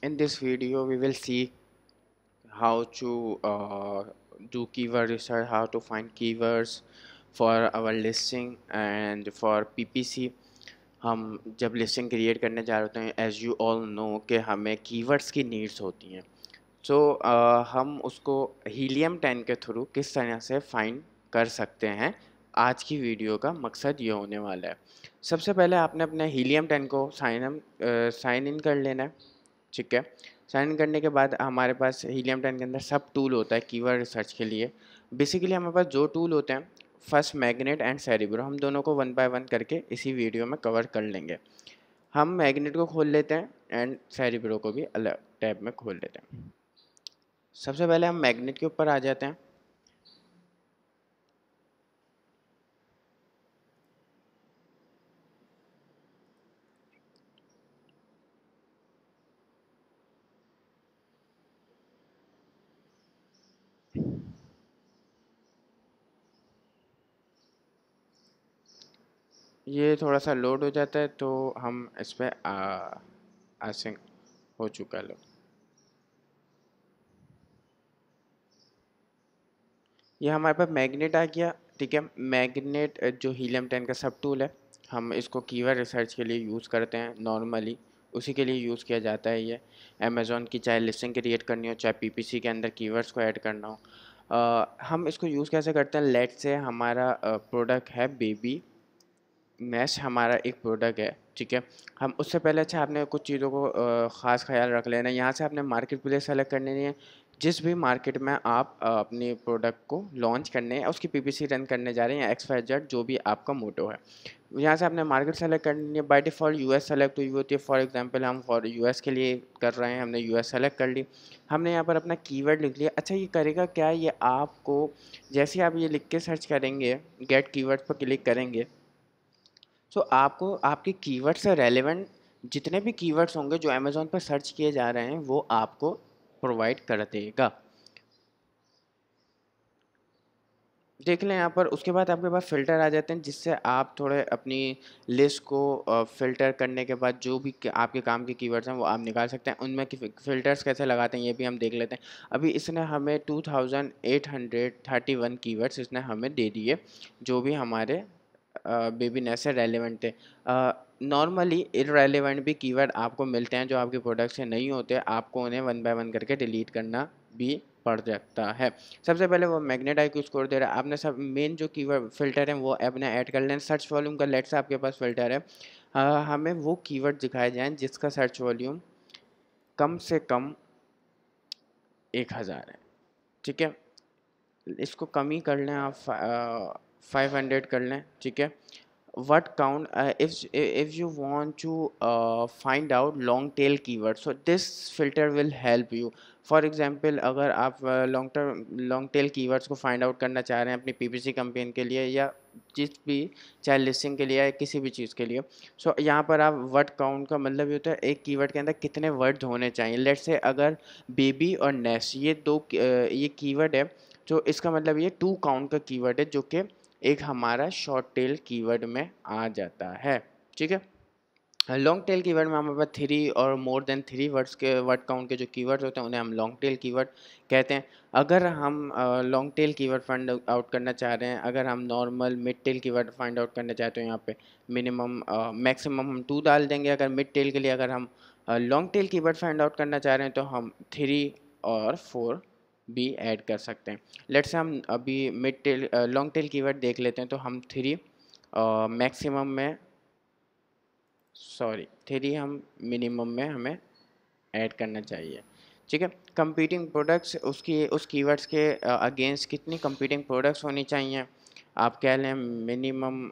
in this video we will see how to uh, do keyword research how to find keywords for our listing and for ppc हम जब listing create करने जा रहे होते हैं as you all know कि हमें keywords की नीड्स होती हैं सो so, uh, हम उसको हीलियम टेन के थ्रू किस तरह से फाइंड कर सकते हैं आज की वीडियो का मकसद ये होने वाला है सबसे पहले आपने अपने हीलियम टेन को साइन साइन इन कर लेना है ठीक है साइन इन करने के बाद हमारे पास हीलियम टेन के अंदर सब टूल होता है कीवर्ड रिसर्च के लिए बेसिकली हमारे पास जो टूल होते हैं फर्स्ट मैग्नेट एंड सेरिब्रो हम दोनों को वन बाय वन करके इसी वीडियो में कवर कर लेंगे हम मैग्नेट को खोल लेते हैं एंड सेरिब्रो को भी अलग टैब में खोल लेते हैं सबसे पहले हम मैग्नेट के ऊपर आ जाते हैं ये थोड़ा सा लोड हो जाता है तो हम इस पर आसिंग हो चुका लो ये हमारे पास मैग्नेट आ गया ठीक है मैग्नेट जो हीलियम टेन का सब टूल है हम इसको कीवर रिसर्च के लिए यूज़ करते हैं नॉर्मली उसी के लिए यूज़ किया जाता है ये अमेज़ोन की चाहे लिस्टिंग क्रिएट करनी हो चाहे पीपीसी के अंदर कीवर्ड्स को ऐड करना हो आ, हम इसको यूज़ कैसे करते हैं लेट से हमारा प्रोडक्ट है बेबी मैश हमारा एक प्रोडक्ट है ठीक है हम उससे पहले अच्छा आपने कुछ चीज़ों को ख़ास ख्याल रख लेना यहाँ से आपने मार्केट प्लेस सेलेक्ट करने है जिस भी मार्केट में आप अपने प्रोडक्ट को लॉन्च करने हैं उसकी पीपीसी रन करने जा रहे हैं या एक्स वाई जेड जो भी आपका मोटो है यहाँ से आपने मार्केट सेलेक्ट करनी है बाई डिफ़ॉल्ट यूएस सेलेक्ट हुई होती है फॉर एग्जांपल हम फॉर यूएस के लिए कर रहे हैं हमने यूएस सेलेक्ट कर ली हमने यहाँ पर अपना कीवर्ड लिख लिया अच्छा ये करेगा क्या ये आपको जैसे आप ये लिख के सर्च करेंगे गेट वर्ड पर क्लिक करेंगे सो so, आपको आपके कीवर्ड से रेलेवेंट जितने भी कीवर्ड्स होंगे जो अमेज़ोन पर सर्च किए जा रहे हैं वो आपको प्रोवाइड कर देगा देख लें यहाँ पर उसके बाद आपके पास फ़िल्टर आ जाते हैं जिससे आप थोड़े अपनी लिस्ट को फ़िल्टर करने के बाद जो भी आपके काम के कीवर्ड्स हैं वो आप निकाल सकते हैं उनमें फ़िल्टर्स कैसे लगाते हैं ये भी हम देख लेते हैं अभी इसने हमें 2831 कीवर्ड्स इसने हमें दे दिए जो भी हमारे बेबी से रेलिवेंट थे नॉर्मली इरेलीवेंट भी कीवर्ड आपको मिलते हैं जो आपके प्रोडक्ट से नहीं होते आपको उन्हें वन बाय वन करके डिलीट करना भी पड़ जाता है सबसे पहले वो मैग्नेट आई स्कोर दे रहा है आपने सब मेन जो कीवर्ड फिल्टर है वो ने ऐड कर लें सर्च वॉल्यूम का लेट्स आपके पास फिल्टर है आ, हमें वो कीवर्ड दिखाए जाएँ जिसका सर्च वॉल्यूम कम से कम एक हज़ार है ठीक है इसको कम ही कर लें आप फाइव हंड्रेड कर लें ठीक है what count if you want to find out long tail out long so this filter will help you for example अगर आप long term long tail keywords को फाइंड आउट करना चाह रहे हैं अपनी पी पी सी कंपेन के लिए या जिस भी चाहे लिस्टिंग के लिए या किसी भी चीज़ के लिए सो so, यहाँ पर आप वर्ड काउंट का मतलब ये होता है एक कीवर्ड के अंदर कितने वर्ड होने चाहिए लेट से अगर बेबी और नेस ये दो uh, ये कीवर्ड है जो इसका मतलब ये टू काउंट का कीवर्ड है जो कि एक हमारा शॉर्ट टेल कीवर्ड में आ जाता है ठीक है लॉन्ग टेल कीवर्ड में हमारे पास थ्री और मोर देन थ्री वर्ड्स के वर्ड काउंट के जो कीवर्ड्स होते हैं उन्हें हम लॉन्ग टेल कीवर्ड कहते हैं अगर हम long tail keyword find out करना चाह रहे हैं अगर हम normal mid tail keyword find out करना चाहते हो यहाँ पे मिनिमम मैक्सिमम हम टू डाल देंगे अगर मिड टेल के लिए अगर हम long tail keyword find out करना चाह रहे हैं तो हम थ्री और फोर भी ऐड कर सकते हैं लेट से हम अभी mid tail long tail keyword देख लेते हैं तो हम थ्री मैक्सिमम में सॉरी थ्री हम मिनिमम में हमें ऐड करना चाहिए ठीक है कंपीटिंग प्रोडक्ट्स उसकी उस कीवर्ड्स के अगेंस्ट कितनी कंपीटिंग प्रोडक्ट्स होनी चाहिए आप कह लें मिनिमम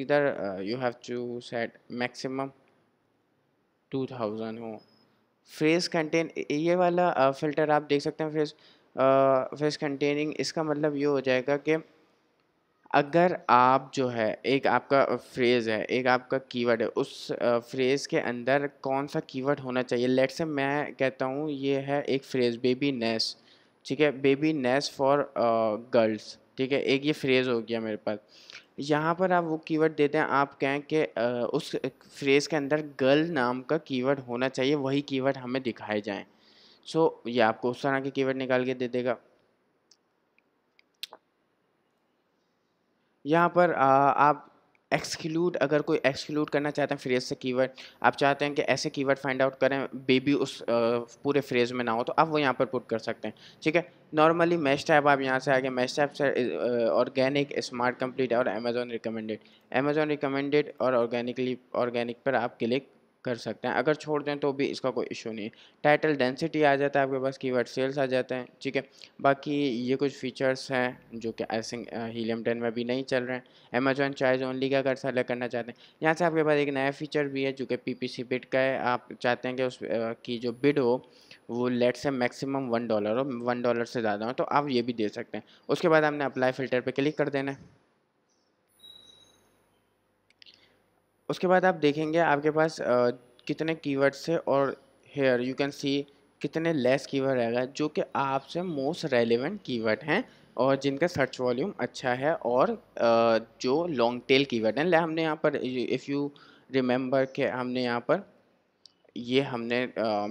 इधर you have to set maximum two thousand हो फेस कंटेन ये वाला फ़िल्टर आप देख सकते हैं फेस फेस कंटेनिंग इसका मतलब ये हो जाएगा कि अगर आप जो है एक आपका फ्रेज़ है एक आपका कीवर्ड है उस फ्रेज़ के अंदर कौन सा कीवर्ड होना चाहिए लेट से मैं कहता हूँ ये है एक फ्रेज़ बेबी नेस ठीक है बेबी नेस फॉर गर्ल्स ठीक है एक ये फ्रेज़ हो गया मेरे पास यहाँ पर आप वो कीवर्ड देते हैं आप कहें कि उस फ्रेज़ के अंदर गर्ल नाम का कीवर्ड होना चाहिए वही कीवर्ड हमें दिखाए जाएं सो so, ये आपको उस तरह के कीवर्ड निकाल के दे देगा यहाँ पर आ, आप एक्सक्लूड अगर कोई एक्सक्लूड करना चाहते हैं फ्रेज से कीवर्ड आप चाहते हैं कि ऐसे कीवर्ड फाइंड आउट करें बेबी उस आ, पूरे फ्रेज में ना हो तो आप वो यहाँ पर पुट कर सकते हैं ठीक है नॉर्मली मैच टाइप आप यहाँ से आगे मैच टाइप से ऑर्गेनिक स्मार्ट कंप्लीट और अमेजोन रिकमेंडेड अमेजोन रिकमेंडेड और ऑर्गेनिकली ऑर्गेनिक पर आप क्लिक कर सकते हैं अगर छोड़ दें तो भी इसका कोई इशू नहीं टाइटल डेंसिटी आ जाता है आपके पास कीवर्ड सेल्स आ जाते हैं ठीक है बाकी ये कुछ फीचर्स हैं जो कि आई थिंक हीलियम टेन में भी नहीं चल रहे हैं अमेजोन चार्ज ओनली का अगर सेलेक्ट करना चाहते हैं यहाँ से आपके पास एक नया फीचर भी है जो कि पी पी सी बिट का है आप चाहते हैं कि उस की जो बिड हो वो let say maximum one dollar हो वन डॉलर से ज़्यादा हो तो आप ये भी दे सकते हैं उसके बाद आपने अप्लाई फ़िल्टर पर क्लिक कर देना है उसके बाद आप देखेंगे आपके पास आ, कितने कीवर्ड्स है और हेयर यू कैन सी कितने लेस कीवर्ड रहेगा जो कि आपसे मोस्ट रेलिवेंट कीवर्ड हैं और जिनका सर्च वॉल्यूम अच्छा है और आ, जो लॉन्ग टेल कीवर्ड हैं हमने यहाँ पर इफ़ यू रिमेंबर के हमने यहाँ पर ये हमने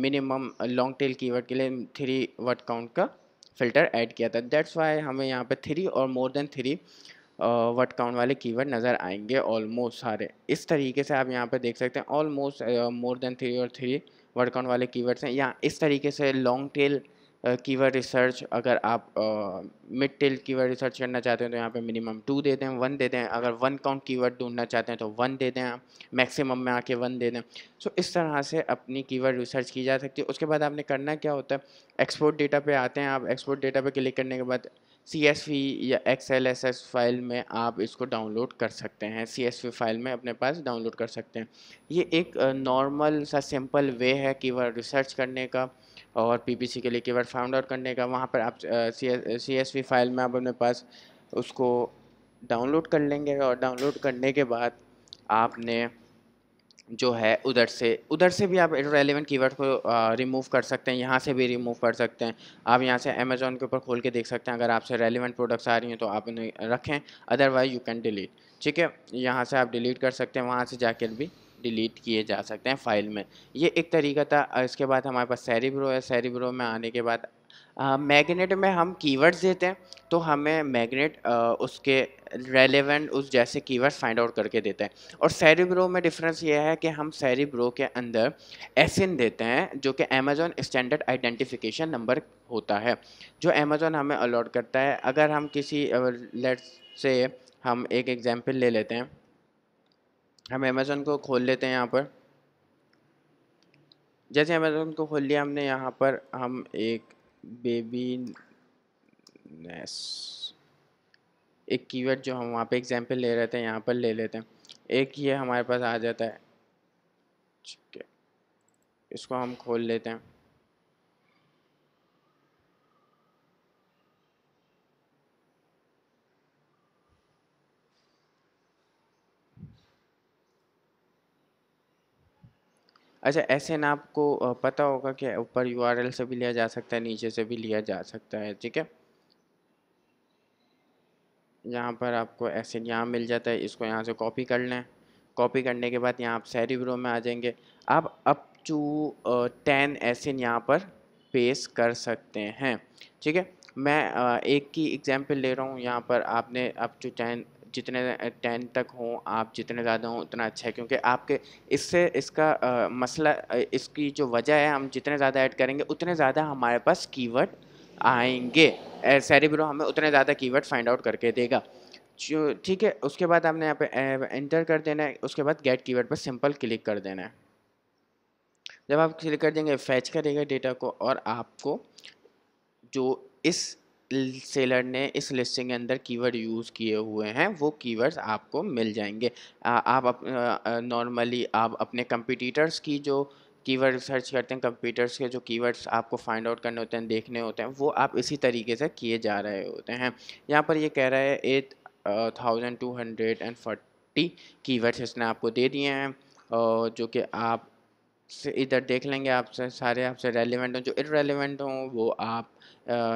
मिनिमम लॉन्ग टेल कीवर्ड के लिए थ्री वर्ड काउंट का फ़िल्टर ऐड किया था दैट्स वाई हमें यहाँ पर थ्री और more than three word count वाले कीवर्ड नज़र आएंगे ऑलमोस्ट सारे इस तरीके से आप यहाँ पर देख सकते हैं ऑलमोस्ट मोर देन थ्री और थ्री वर्ड काउंट वाले कीवर्ड्स हैं यहाँ इस तरीके से लॉन्ग टेल कीवर्ड रिसर्च अगर आप मिड टेल कीवर्ड रिसर्च करना चाहते हैं तो यहाँ पे मिनिमम टू दे दें वन दे दें अगर वन काउंट कीवर्ड ढूंढना चाहते हैं तो वन दे दें आप मैक्सिमम में आके वन दे दें सो so, इस तरह से अपनी कीवर्ड रिसर्च की जा सकती है उसके बाद आपने करना क्या होता है एक्सपोर्ट डेटा पे आते हैं आप एक्सपोर्ट डेटा पे क्लिक करने के बाद सी एस वी या एल एस एस फाइल में आप इसको डाउनलोड कर सकते हैं सी एस वी फाइल में अपने पास डाउनलोड कर सकते हैं ये एक नॉर्मल सा सिंपल वे है वह रिसर्च करने का और पीपीसी के लिए कीवर्ड फाउंड आउट करने का वहाँ पर आप सी एस वी फाइल में आप अपने पास उसको डाउनलोड कर लेंगे और डाउनलोड करने के बाद आपने जो है उधर से उधर से भी आप रेलिवेंट कीवर्ड को रिमूव कर सकते हैं यहाँ से भी रिमूव कर सकते हैं आप यहाँ से अमेज़ोन के ऊपर खोल के देख सकते हैं अगर आपसे रेलिवेंट प्रोडक्ट्स आ रही हैं तो आप उन्हें रखें अदरवाइज यू कैन डिलीट ठीक है यहाँ से आप डिलीट कर सकते हैं वहाँ से जाकर भी डिलीट किए जा सकते हैं फाइल में ये एक तरीका था इसके बाद हमारे पास सैरी ब्रो है सैरी ब्रो में आने के बाद मैगनेट में हम कीवर्ड्स देते हैं तो हमें मैगनेट उसके रेलेवेंट उस जैसे कीवर्ड्स फाइंड आउट करके देते हैं और ब्रो में डिफरेंस ये है कि हम सैरी ब्रो के अंदर एसिन देते हैं जो कि अमेजोन स्टैंडर्ड आइडेंटिफिकेशन नंबर होता है जो अमेजोन हमें अलॉट करता है अगर हम किसी लेट्स से हम एक एग्जाम्पल ले लेते हैं हम अमेज़ोन को खोल लेते हैं यहाँ पर जैसे अमेज़ोन को खोल लिया हमने यहाँ पर हम एक बेबीनेस एक कीवर्ड जो हम वहाँ पे एग्जांपल ले रहे थे यहाँ पर ले लेते हैं एक ये हमारे पास आ जाता है ठीक है इसको हम खोल लेते हैं अच्छा ऐसे ना आपको पता होगा कि ऊपर यूआरएल से भी लिया जा सकता है नीचे से भी लिया जा सकता है ठीक है यहाँ पर आपको ऐसे यहाँ मिल जाता है इसको यहाँ से कॉपी कर लें कॉपी करने के बाद यहाँ आप सैरी ब्रो में आ जाएंगे आप अप टू टेन एसिन यहाँ पर पेश कर सकते हैं ठीक है मैं एक की एग्जांपल ले रहा हूँ यहाँ पर आपने अप टू टेन जितने टेन तक हों आप जितने ज़्यादा हों उतना अच्छा है क्योंकि आपके इससे इसका आ, मसला इसकी जो वजह है हम जितने ज़्यादा ऐड करेंगे उतने ज़्यादा हमारे पास कीवर्ड आएंगे ब्रो हमें उतने ज़्यादा कीवर्ड फाइंड आउट करके देगा जो ठीक है उसके बाद आपने यहाँ पे एंटर कर देना है उसके बाद गेट कीवर्ड पर सिंपल क्लिक कर देना है जब आप क्लिक कर देंगे फैच करेगा डेटा को और आपको जो इस सेलर ने इस लिस्टिंग के अंदर कीवर्ड यूज़ किए हुए हैं वो कीवर्ड्स आपको मिल जाएंगे आ, आप नॉर्मली आप अपने कंपटीटर्स की जो कीवर्ड सर्च करते हैं कंप्यूटर्स के जो कीवर्ड्स आपको फाइंड आउट करने होते हैं देखने होते हैं वो आप इसी तरीके से किए जा रहे होते हैं यहाँ पर ये कह रहा है eight thousand two hundred and forty keywords इसने आपको दे दिए हैं और जो कि आप इधर देख लेंगे आपसे सारे आपसे रेलिवेंट हों जो इनरेलीवेंट हों वो आप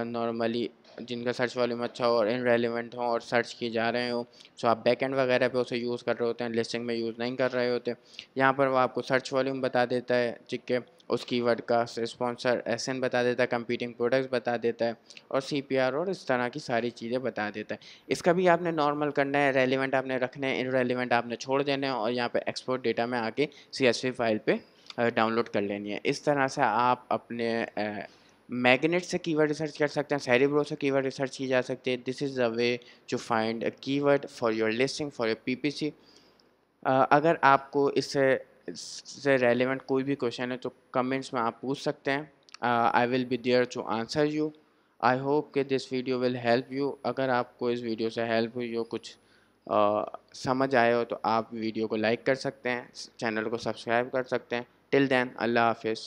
नॉर्मली जिनका सर्च वॉल्यूम अच्छा हो और इनरेलीवेंट हों और सर्च किए जा रहे हो सो आप बैक एंड वगैरह पे उसे यूज़ कर रहे होते हैं लिस्टिंग में यूज़ नहीं कर रहे होते यहाँ पर वो आपको सर्च वॉल्यूम बता देता है ठीक है उस कीवर्ड का स्पॉन्सर एस बता देता है कंपीटिंग प्रोडक्ट्स बता देता है और सी और इस तरह की सारी चीज़ें बता देता है इसका भी आपने नॉर्मल करना है रेलिवेंट आपने रखना है रेलिवेंट आपने छोड़ देना है और यहाँ पर एक्सपोर्ट डेटा में आके सी फाइल पर डाउनलोड कर लेनी है इस तरह से आप अपने मैगनेट से कीवर्ड रिसर्च कर सकते हैं सैरीब्रो से कीवर्ड रिसर्च की जा सकती है this is the way to find a keyword for your listing for your PPC अगर आपको इससे से रेलिवेंट कोई भी क्वेश्चन है तो कमेंट्स में आप पूछ सकते हैं I will be there to answer you I hope कि this video will help you अगर आपको इस वीडियो से हेल्प हुई हो कुछ समझ आए हो तो आप वीडियो को लाइक कर सकते हैं चैनल को सब्सक्राइब कर सकते हैं till then allah hafiz